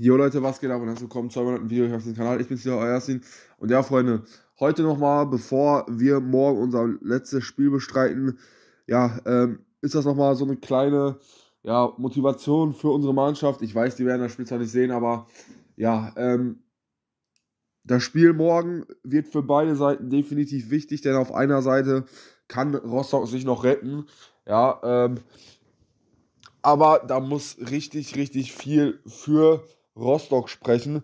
Jo Leute, was geht ab und herzlich willkommen zu einem neuen Video hier auf dem Kanal. Ich bin's wieder, euer Yasin. Und ja, Freunde, heute nochmal, bevor wir morgen unser letztes Spiel bestreiten, ja, ähm, ist das nochmal so eine kleine ja, Motivation für unsere Mannschaft. Ich weiß, die werden das Spiel zwar nicht sehen, aber ja, ähm, das Spiel morgen wird für beide Seiten definitiv wichtig, denn auf einer Seite kann Rostock sich noch retten. Ja, ähm, aber da muss richtig, richtig viel für Rostock sprechen.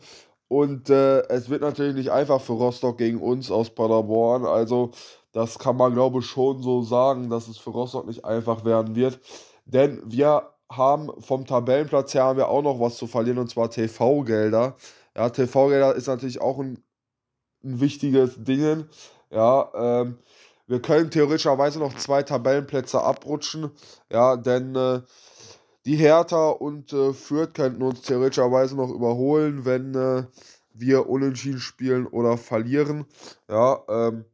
Und äh, es wird natürlich nicht einfach für Rostock gegen uns aus Paderborn. Also das kann man, glaube ich, schon so sagen, dass es für Rostock nicht einfach werden wird. Denn wir haben vom Tabellenplatz her haben wir auch noch was zu verlieren, und zwar TV-Gelder. Ja, TV-Gelder ist natürlich auch ein, ein wichtiges Ding. Ja, ähm, wir können theoretischerweise noch zwei Tabellenplätze abrutschen. Ja, denn äh, die Hertha und äh, Fürth könnten uns theoretischerweise noch überholen, wenn äh, wir unentschieden spielen oder verlieren. Ja, ähm,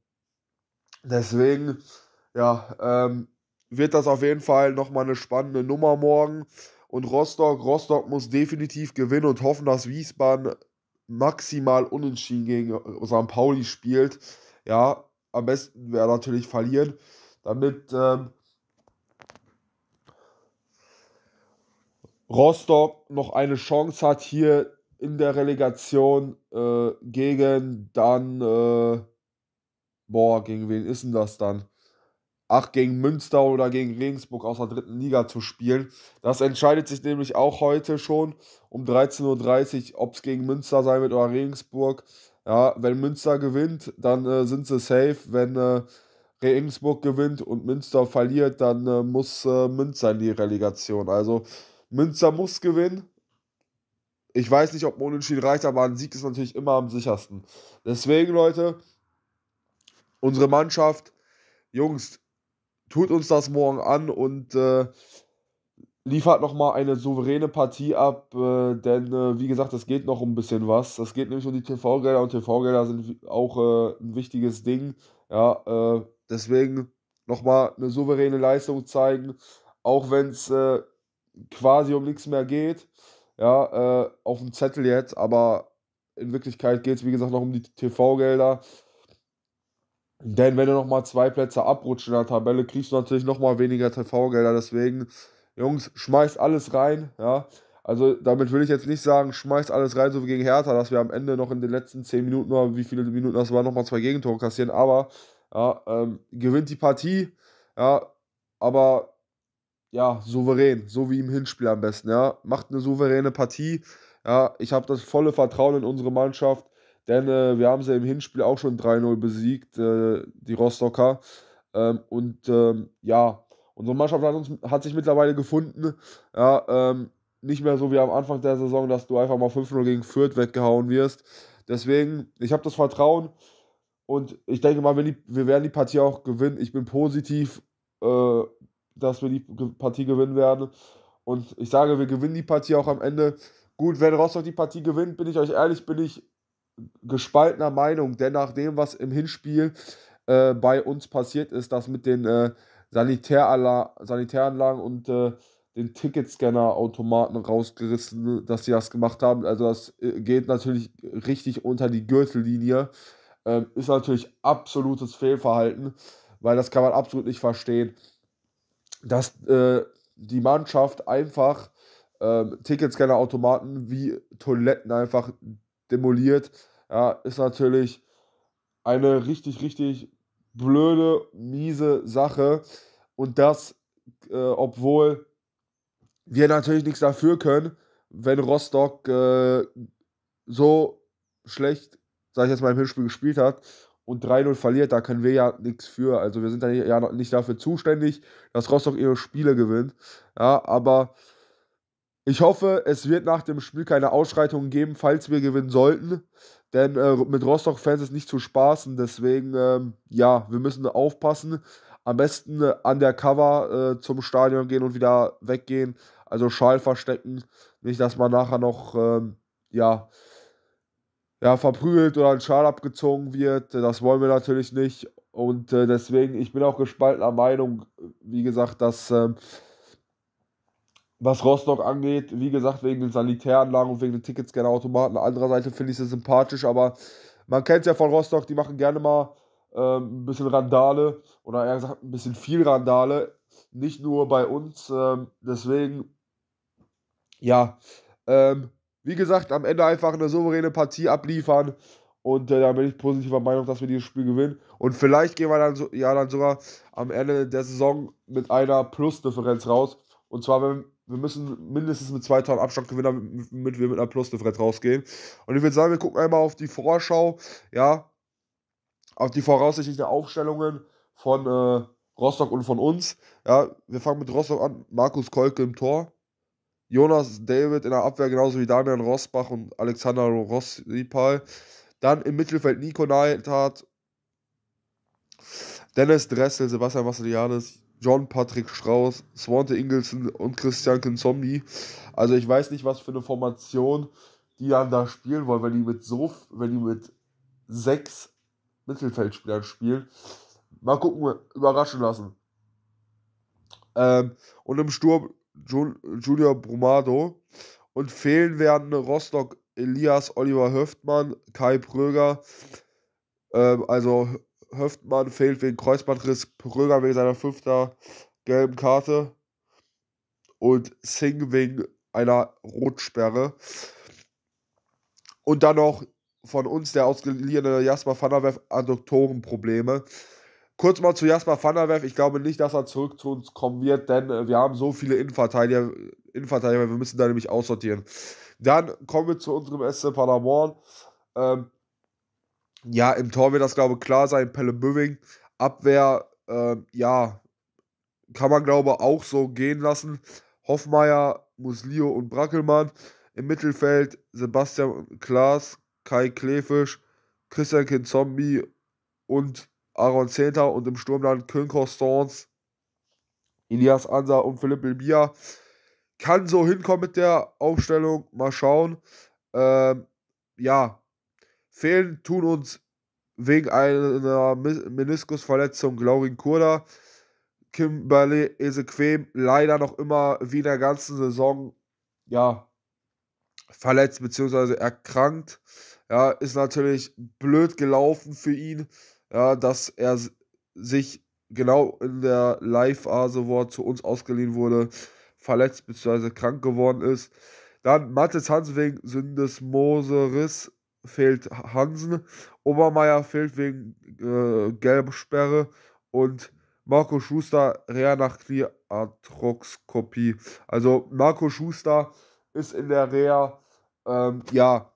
deswegen, ja, ähm, wird das auf jeden Fall nochmal eine spannende Nummer morgen. Und Rostock, Rostock muss definitiv gewinnen und hoffen, dass Wiesbaden maximal unentschieden gegen äh, St. Pauli spielt. Ja, am besten wäre natürlich verlieren, damit ähm, Rostock noch eine Chance hat, hier in der Relegation äh, gegen dann, äh, boah, gegen wen ist denn das dann? Ach, gegen Münster oder gegen Regensburg aus der dritten Liga zu spielen. Das entscheidet sich nämlich auch heute schon um 13.30 Uhr, ob es gegen Münster sein wird oder Regensburg. Ja, wenn Münster gewinnt, dann äh, sind sie safe. Wenn äh, Regensburg gewinnt und Münster verliert, dann äh, muss äh, Münster in die Relegation. Also Münster muss gewinnen. Ich weiß nicht, ob ein Unentschieden reicht, aber ein Sieg ist natürlich immer am sichersten. Deswegen, Leute, unsere Mannschaft, Jungs, tut uns das morgen an und äh, liefert nochmal eine souveräne Partie ab, äh, denn äh, wie gesagt, es geht noch um ein bisschen was. Es geht nämlich um die TV-Gelder und TV-Gelder sind auch äh, ein wichtiges Ding. Ja, äh, deswegen nochmal eine souveräne Leistung zeigen, auch wenn es äh, quasi um nichts mehr geht. Ja, äh, auf dem Zettel jetzt, aber in Wirklichkeit geht es, wie gesagt, noch um die TV-Gelder. Denn wenn du nochmal zwei Plätze abrutscht in der Tabelle, kriegst du natürlich nochmal weniger TV-Gelder. Deswegen, Jungs, schmeißt alles rein. Ja. Also damit will ich jetzt nicht sagen, schmeißt alles rein, so wie gegen Hertha, dass wir am Ende noch in den letzten 10 Minuten oder wie viele Minuten das war, nochmal zwei Gegentore kassieren. Aber ja, ähm, gewinnt die Partie. Ja, aber ja, souverän, so wie im Hinspiel am besten, ja. Macht eine souveräne Partie. Ja, ich habe das volle Vertrauen in unsere Mannschaft, denn äh, wir haben sie im Hinspiel auch schon 3-0 besiegt, äh, die Rostocker. Ähm, und ähm, ja, unsere Mannschaft hat, uns, hat sich mittlerweile gefunden. Ja, ähm, nicht mehr so wie am Anfang der Saison, dass du einfach mal 5-0 gegen Fürth weggehauen wirst. Deswegen, ich habe das Vertrauen und ich denke mal, wir, wir werden die Partie auch gewinnen. Ich bin positiv äh, dass wir die Partie gewinnen werden. Und ich sage, wir gewinnen die Partie auch am Ende. Gut, wenn Rostock die Partie gewinnt, bin ich euch ehrlich, bin ich gespaltener Meinung. Denn nach dem, was im Hinspiel äh, bei uns passiert ist, das mit den äh, Sanitäranla Sanitäranlagen und äh, den Ticketscanner-Automaten rausgerissen, dass sie das gemacht haben. Also das äh, geht natürlich richtig unter die Gürtellinie. Ähm, ist natürlich absolutes Fehlverhalten, weil das kann man absolut nicht verstehen dass äh, die Mannschaft einfach äh, Ticketscanner-Automaten wie Toiletten einfach demoliert. Ja, ist natürlich eine richtig, richtig blöde, miese Sache. Und das, äh, obwohl wir natürlich nichts dafür können, wenn Rostock äh, so schlecht, sag ich jetzt mal, im Hinspiel gespielt hat und 3-0 verliert, da können wir ja nichts für. Also wir sind ja nicht, nicht dafür zuständig, dass Rostock ihre Spiele gewinnt. Ja, aber ich hoffe, es wird nach dem Spiel keine Ausschreitungen geben, falls wir gewinnen sollten. Denn äh, mit Rostock-Fans ist nicht zu spaßen. Deswegen, ähm, ja, wir müssen aufpassen. Am besten äh, undercover äh, zum Stadion gehen und wieder weggehen. Also Schal verstecken. Nicht, dass man nachher noch, ähm, ja, ja, verprügelt oder ein Schal abgezogen wird. Das wollen wir natürlich nicht. Und äh, deswegen, ich bin auch gespaltener Meinung, wie gesagt, dass ähm, was Rostock angeht, wie gesagt, wegen den Sanitäranlagen und wegen den Ticketscanner-Automaten. Andererseits finde ich es sympathisch, aber man kennt es ja von Rostock, die machen gerne mal ähm, ein bisschen Randale oder eher gesagt ein bisschen viel Randale. Nicht nur bei uns. Ähm, deswegen, ja, ähm, wie gesagt, am Ende einfach eine souveräne Partie abliefern. Und äh, da bin ich positiver Meinung, dass wir dieses Spiel gewinnen. Und vielleicht gehen wir dann so, ja dann sogar am Ende der Saison mit einer Plusdifferenz raus. Und zwar, wenn, wir müssen mindestens mit zwei Toren Abstand gewinnen, damit wir mit einer Plusdifferenz rausgehen. Und ich würde sagen, wir gucken einmal auf die Vorschau, ja, auf die voraussichtlichen Aufstellungen von äh, Rostock und von uns. Ja, wir fangen mit Rostock an. Markus Kolke im Tor. Jonas David in der Abwehr genauso wie Damian Rosbach und Alexander Rossipal. Dann im Mittelfeld Nico Neidhardt, Dennis Dressel, Sebastian Vassilianis, John Patrick Strauß, Swante Ingelsen und Christian Kinzombi. Also ich weiß nicht, was für eine Formation die dann da spielen wollen, wenn die mit so, wenn die mit sechs Mittelfeldspielern spielen. Mal gucken, überraschen lassen. Ähm, und im Sturm Junior Brumado und fehlen werden Rostock Elias, Oliver Höftmann, Kai Pröger. Ähm, also Höftmann fehlt wegen Kreuzbandriss, Pröger wegen seiner fünfter gelben Karte und Singh wegen einer Rotsperre. Und dann noch von uns der ausgeliehene Jasper van der Werf an Doktorenprobleme. Kurz mal zu Jasper van der Werf. Ich glaube nicht, dass er zurück zu uns kommen wird, denn äh, wir haben so viele Innenverteidiger. Innenverteidiger, wir müssen da nämlich aussortieren. Dann kommen wir zu unserem SC Paderborn. Ähm, ja, im Tor wird das, glaube ich, klar sein. Pelle Böwing. Abwehr, ähm, ja, kann man, glaube ich, auch so gehen lassen. Hoffmeier, Muslio und Brackelmann. Im Mittelfeld Sebastian Klaas, Kai Klefisch, Christian Kinzombi und Aaron Zehnter und im Sturm dann Köln Constance, Elias Ansa und Philipp Bia. Kann so hinkommen mit der Aufstellung. Mal schauen. Ähm, ja, fehlen tun uns wegen einer Meniskusverletzung Laurin Kurda, Kimberley Ezequem leider noch immer wie in der ganzen Saison ja, verletzt bzw. erkrankt. Ja, ist natürlich blöd gelaufen für ihn ja, dass er sich genau in der Live-Phase, wo er zu uns ausgeliehen wurde, verletzt bzw. krank geworden ist. Dann Mathis Hansen wegen Syndesmose, Riss fehlt Hansen. Obermeier fehlt wegen äh, gelber Sperre. Und Marco Schuster, Reha nach Kniearthroskopie. Also Marco Schuster ist in der Reha, ähm, ja,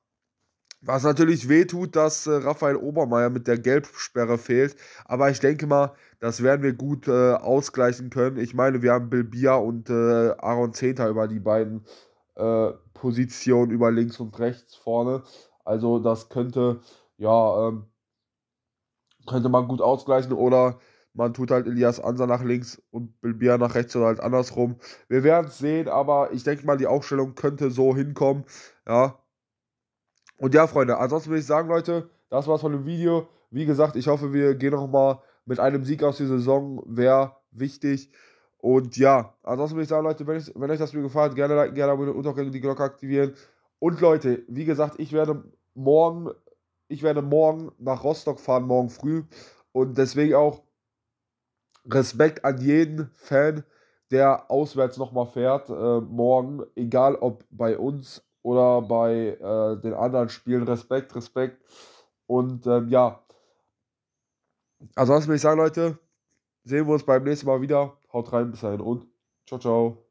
was natürlich wehtut, dass äh, Raphael Obermeier mit der Gelbsperre fehlt. Aber ich denke mal, das werden wir gut äh, ausgleichen können. Ich meine, wir haben Bill Bia und äh, Aaron Zehnter über die beiden äh, Positionen, über links und rechts vorne. Also das könnte, ja, ähm, könnte man gut ausgleichen. Oder man tut halt Elias Ansa nach links und Bill Bia nach rechts oder halt andersrum. Wir werden es sehen, aber ich denke mal, die Aufstellung könnte so hinkommen. Ja, und ja, Freunde, ansonsten würde ich sagen, Leute, das war's von dem Video. Wie gesagt, ich hoffe, wir gehen nochmal mit einem Sieg aus der Saison. Wäre wichtig. Und ja, ansonsten würde ich sagen, Leute, wenn, ich, wenn euch das Video gefallen hat, gerne liken, gerne abonnieren und auch die Glocke aktivieren. Und Leute, wie gesagt, ich werde morgen, ich werde morgen nach Rostock fahren, morgen früh. Und deswegen auch Respekt an jeden Fan, der auswärts nochmal fährt, äh, morgen, egal ob bei uns oder bei äh, den anderen Spielen. Respekt, Respekt. Und ähm, ja, ansonsten würde ich sagen, Leute, sehen wir uns beim nächsten Mal wieder. Haut rein, bis dahin und ciao, ciao.